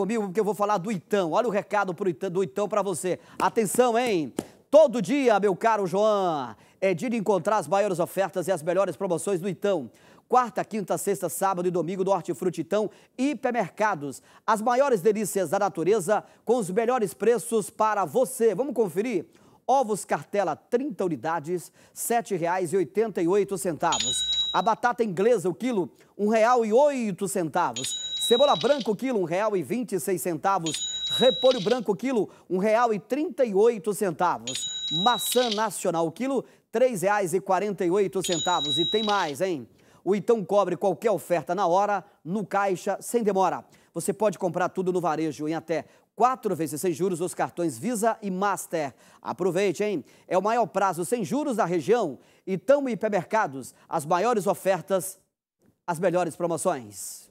comigo porque eu vou falar do Itão. Olha o recado Itão, do Itão para você. Atenção, hein? Todo dia, meu caro João, é dia de encontrar as maiores ofertas e as melhores promoções do Itão quarta, quinta, sexta, sábado e domingo do Hortifrutitão Hipermercados. As maiores delícias da natureza com os melhores preços para você. Vamos conferir? Ovos cartela 30 unidades, R$ 7,88. A batata inglesa, o quilo, R$ 1,08 Cebola branca, quilo, R$ 1,26. Repolho branco, quilo, R$ 1,38. Maçã nacional, quilo, R$ 3,48. E tem mais, hein? O Itão cobre qualquer oferta na hora, no caixa, sem demora. Você pode comprar tudo no varejo em até quatro vezes sem juros nos cartões Visa e Master. Aproveite, hein? É o maior prazo sem juros da região. e hipermercados, as maiores ofertas, as melhores promoções.